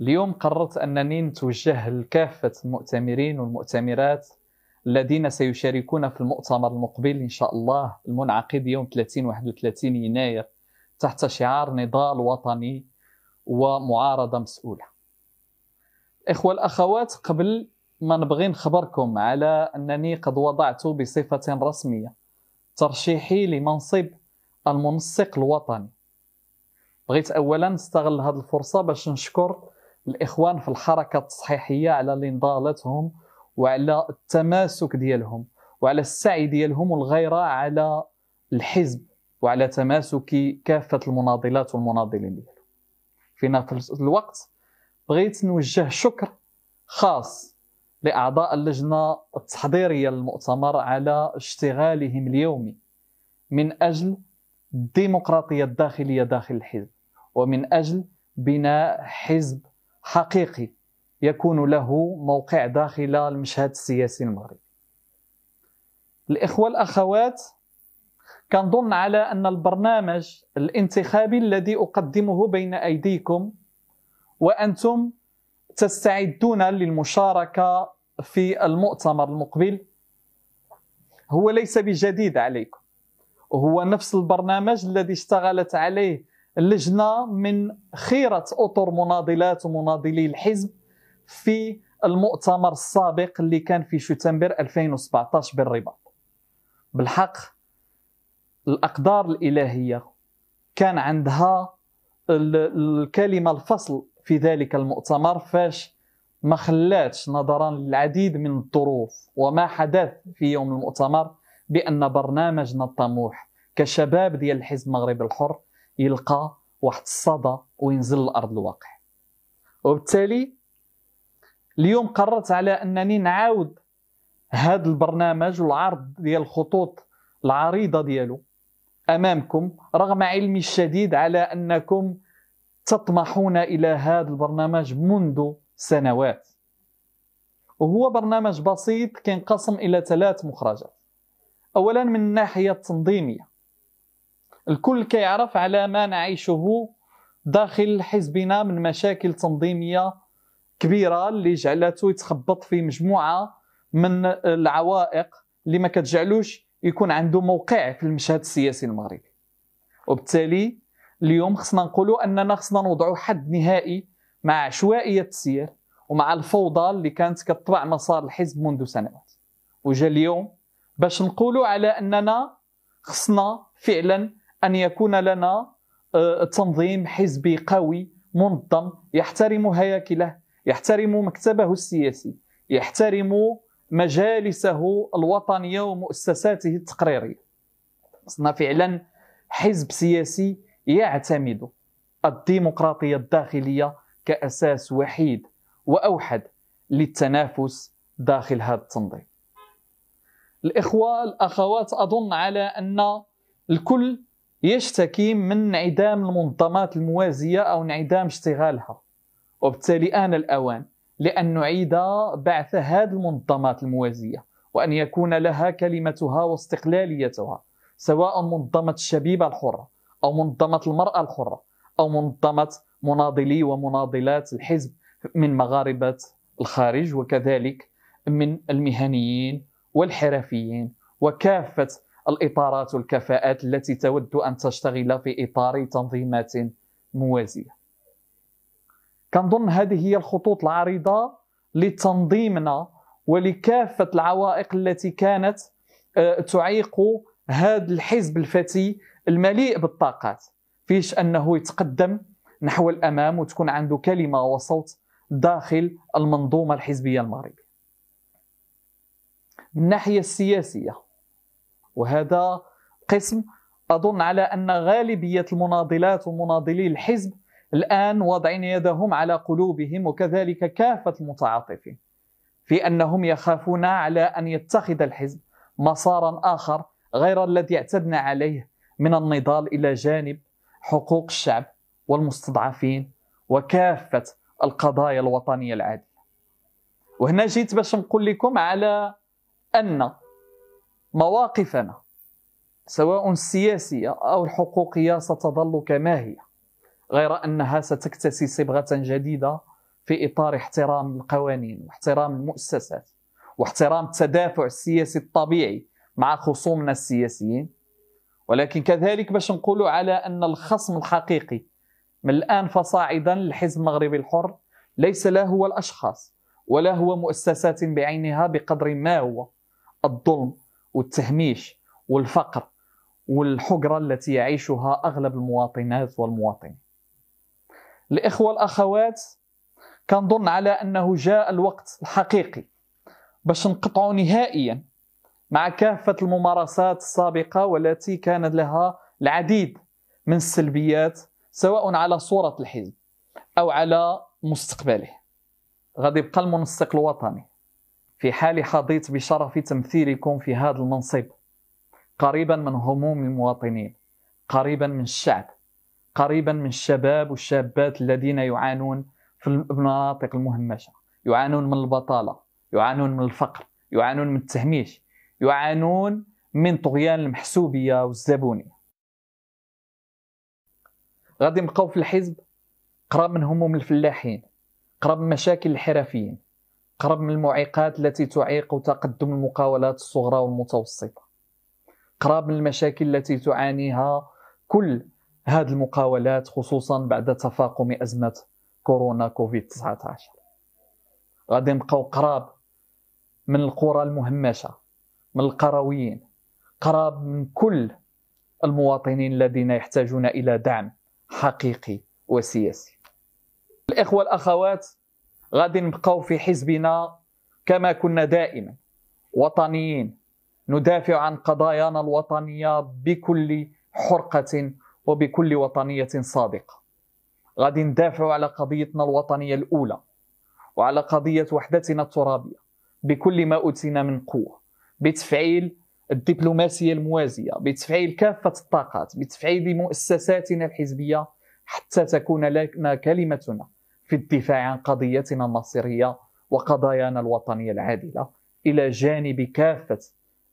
اليوم قررت أنني نتوجه لكافة المؤتمرين والمؤتمرات الذين سيشاركون في المؤتمر المقبل إن شاء الله المنعقد يوم 30 31 يناير تحت شعار نضال وطني ومعارضة مسؤولة إخوة الأخوات قبل ما نبغي نخبركم على أنني قد وضعت بصفة رسمية ترشيحي لمنصب المنسق الوطني بغيت أولا نستغل هذه الفرصة باش نشكر الاخوان في الحركه التصحيحيه على نضالتهم وعلى التماسك ديالهم وعلى السعي ديالهم والغيره على الحزب وعلى تماسك كافه المناضلات والمناضلين ديالو في نفس الوقت بغيت نوجه شكر خاص لاعضاء اللجنه التحضيريه للمؤتمر على اشتغالهم اليومي من اجل الديمقراطيه الداخليه داخل الحزب ومن اجل بناء حزب حقيقي يكون له موقع داخل المشهد السياسي المغربي الإخوة الأخوات كنظن على أن البرنامج الانتخابي الذي أقدمه بين أيديكم وأنتم تستعدون للمشاركة في المؤتمر المقبل هو ليس بجديد عليكم هو نفس البرنامج الذي اشتغلت عليه لجنه من خيره اطر مناضلات ومناضلي الحزب في المؤتمر السابق اللي كان في شتنبر 2017 بالرباط بالحق الاقدار الالهيه كان عندها الكلمه الفصل في ذلك المؤتمر فاش ما خلاتش نظرا للعديد من الظروف وما حدث في يوم المؤتمر بان برنامجنا الطموح كشباب ديال الحزب المغرب الحر يلقى واحد الصدى وينزل لارض الواقع وبالتالي اليوم قررت على انني نعاود هذا البرنامج والعرض ديال الخطوط العريضه ديالو امامكم رغم علمي الشديد على انكم تطمحون الى هذا البرنامج منذ سنوات وهو برنامج بسيط كينقسم الى ثلاث مخرجات اولا من الناحيه التنظيميه الكل كيعرف على ما نعيشه داخل حزبنا من مشاكل تنظيميه كبيره اللي جعلته يتخبط في مجموعه من العوائق اللي ما كتجعلوش يكون عنده موقع في المشهد السياسي المغربي وبالتالي اليوم خصنا نقولوا اننا خصنا نوضعوا حد نهائي مع عشوائيه السير ومع الفوضى اللي كانت كتطبع مسار الحزب منذ سنوات وجا اليوم باش نقولوا على اننا خصنا فعلا ان يكون لنا آه، تنظيم حزبي قوي منظم يحترم هياكله يحترم مكتبه السياسي يحترم مجالسه الوطنيه ومؤسساته التقريريه صرنا فعلا حزب سياسي يعتمد الديمقراطيه الداخليه كاساس وحيد واوحد للتنافس داخل هذا التنظيم الاخوه الاخوات اظن على ان الكل يشتكي من انعدام المنظمات الموازية أو انعدام اشتغالها وبالتالي آن الأوان لأن نعيد بعث هذه المنظمات الموازية وأن يكون لها كلمتها واستقلاليتها سواء منظمة الشبيبة الحرة أو منظمة المرأة الحرة أو منظمة مناضلي ومناضلات الحزب من مغاربة الخارج وكذلك من المهنيين والحرفيين وكافة الإطارات والكفاءات التي تود أن تشتغل في إطار تنظيمات موازية كنظن هذه هي الخطوط العريضة لتنظيمنا ولكافة العوائق التي كانت آه، تعيق هذا الحزب الفتي المليء بالطاقات فيش أنه يتقدم نحو الأمام وتكون عنده كلمة وصوت داخل المنظومة الحزبية المغربية من الناحية السياسية وهذا قسم أظن على أن غالبية المناضلات ومناضلي الحزب الآن واضعين يدهم على قلوبهم وكذلك كافة المتعاطفين في أنهم يخافون على أن يتخذ الحزب مسارا آخر غير الذي اعتدنا عليه من النضال إلى جانب حقوق الشعب والمستضعفين وكافة القضايا الوطنية العادلة وهنا جيت باش نقول لكم على أن مواقفنا سواء السياسية أو الحقوقية ستظل كما هي غير أنها ستكتسي صبغة جديدة في إطار احترام القوانين واحترام المؤسسات واحترام التدافع السياسي الطبيعي مع خصومنا السياسيين ولكن كذلك باش نقولوا على أن الخصم الحقيقي من الآن فصاعدا للحزب المغربي الحر ليس لا هو الأشخاص ولا هو مؤسسات بعينها بقدر ما هو الظلم والتهميش والفقر والحقرة التي يعيشها أغلب المواطنات والمواطنين الإخوة الأخوات كنظن على أنه جاء الوقت الحقيقي باش نقطعوا نهائيا مع كافة الممارسات السابقة والتي كان لها العديد من السلبيات سواء على صورة الحزب أو على مستقبله غادي يبقى المنسق الوطني في حال حظيت بشرف تمثيلكم في هذا المنصب قريبا من هموم المواطنين قريبا من الشعب قريبا من الشباب والشابات الذين يعانون في المناطق المهمشه يعانون من البطاله يعانون من الفقر يعانون من التهميش يعانون من طغيان المحسوبيه والزبونيه غادي نبقاو في الحزب قراب من هموم الفلاحين قراب من مشاكل الحرفيين قرب من المعيقات التي تعيق تقدم المقاولات الصغرى والمتوسطة قرب من المشاكل التي تعانيها كل هذه المقاولات خصوصا بعد تفاقم أزمة كورونا كوفيد 19 غادي نبقاو قراب من القرى المهمشة من القرويين قراب من كل المواطنين الذين يحتاجون إلى دعم حقيقي وسياسي الإخوة الأخوات غادي نبقاو في حزبنا كما كنا دائما وطنيين ندافع عن قضايانا الوطنية بكل حرقة وبكل وطنية صادقة غادي ندافع على قضيتنا الوطنية الأولى وعلى قضية وحدتنا الترابية بكل ما أوتينا من قوة بتفعيل الدبلوماسية الموازية بتفعيل كافة الطاقات بتفعيل مؤسساتنا الحزبية حتى تكون لنا كلمتنا في الدفاع عن قضيتنا النصيريه وقضايانا الوطنيه العادله الى جانب كافه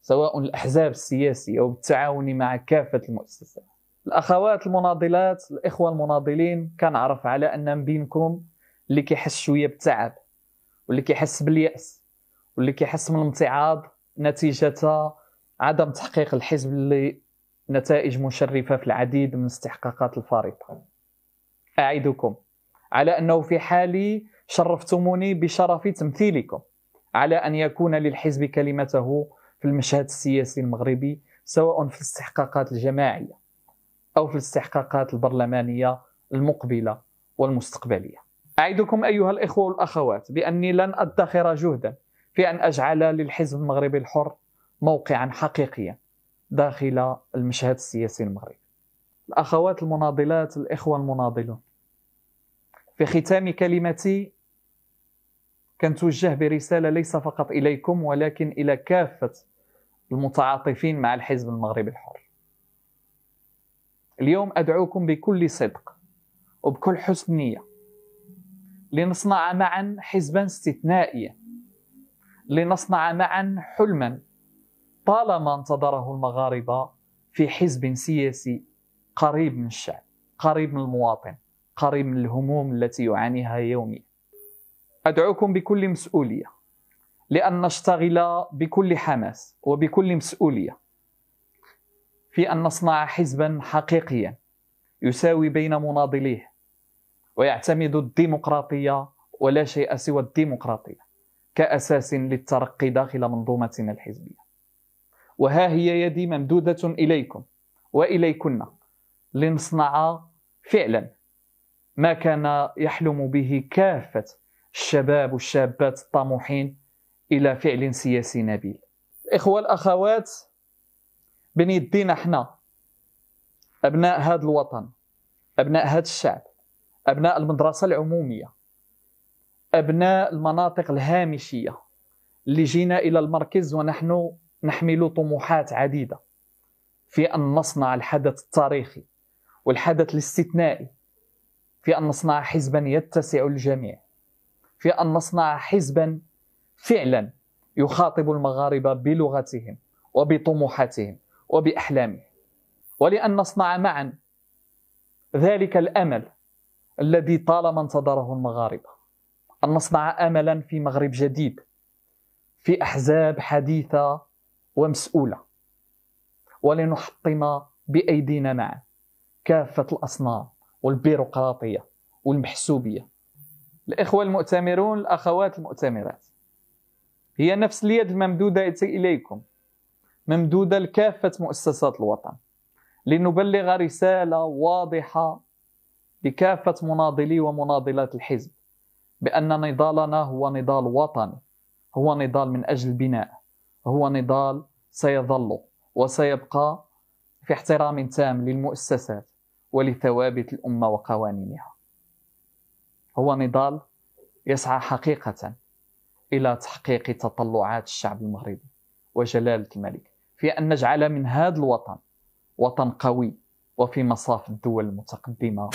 سواء الاحزاب السياسيه او بالتعاون مع كافه المؤسسات. الاخوات المناضلات الاخوه المناضلين كنعرف على ان بينكم اللي كيحس شويه بالتعب واللي كيحس بالياس واللي كيحس من الامتعاض نتيجه عدم تحقيق الحزب اللي نتائج مشرفه في العديد من استحقاقات الفارطه. اعدكم على انه في حال شرفتموني بشرف تمثيلكم على ان يكون للحزب كلمته في المشهد السياسي المغربي سواء في الاستحقاقات الجماعيه او في الاستحقاقات البرلمانيه المقبله والمستقبليه. اعدكم ايها الاخوه والاخوات باني لن ادخر جهدا في ان اجعل للحزب المغربي الحر موقعا حقيقيا داخل المشهد السياسي المغربي. الاخوات المناضلات الاخوه المناضلون في ختام كلمتي كنتوجه برسالة ليس فقط إليكم ولكن إلى كافة المتعاطفين مع الحزب المغربي الحر اليوم أدعوكم بكل صدق وبكل حسن نية لنصنع معا حزبا استثنائيا لنصنع معا حلما طالما انتظره المغاربة في حزب سياسي قريب من الشعب قريب من المواطن قريب من الهموم التي يعانيها يوميا أدعوكم بكل مسؤولية لأن نشتغل بكل حماس وبكل مسؤولية في أن نصنع حزبا حقيقيا يساوي بين مناضليه ويعتمد الديمقراطية ولا شيء سوى الديمقراطية كأساس للترقي داخل منظومتنا الحزبية وها هي يدي ممدودة إليكم وإليكن لنصنع فعلا ما كان يحلم به كافة الشباب والشابات الطموحين إلى فعل سياسي نبيل الإخوة الأخوات بني يدينا احنا أبناء هذا الوطن أبناء هذا الشعب أبناء المدرسة العمومية أبناء المناطق الهامشية اللي جينا إلى المركز ونحن نحمل طموحات عديدة في أن نصنع الحدث التاريخي والحدث الاستثنائي في أن نصنع حزبا يتسع الجميع في أن نصنع حزبا فعلا يخاطب المغاربة بلغتهم وبطموحاتهم وبأحلامهم ولأن نصنع معا ذلك الأمل الذي طالما انتظره المغاربة أن نصنع أملا في مغرب جديد في أحزاب حديثة ومسؤولة ولنحطم بأيدينا معا كافة الاصنام والبيروقراطيه والمحسوبيه الاخوه المؤتمرون الاخوات المؤتمرات هي نفس اليد الممدوده اليكم ممدوده لكافه مؤسسات الوطن لنبلغ رساله واضحه لكافه مناضلي ومناضلات الحزب بان نضالنا هو نضال وطني هو نضال من اجل البناء هو نضال سيظل وسيبقى في احترام تام للمؤسسات ولثوابت الامه وقوانينها هو نضال يسعى حقيقه الى تحقيق تطلعات الشعب المغربي وجلاله الملك في ان نجعل من هذا الوطن وطن قوي وفي مصاف الدول المتقدمه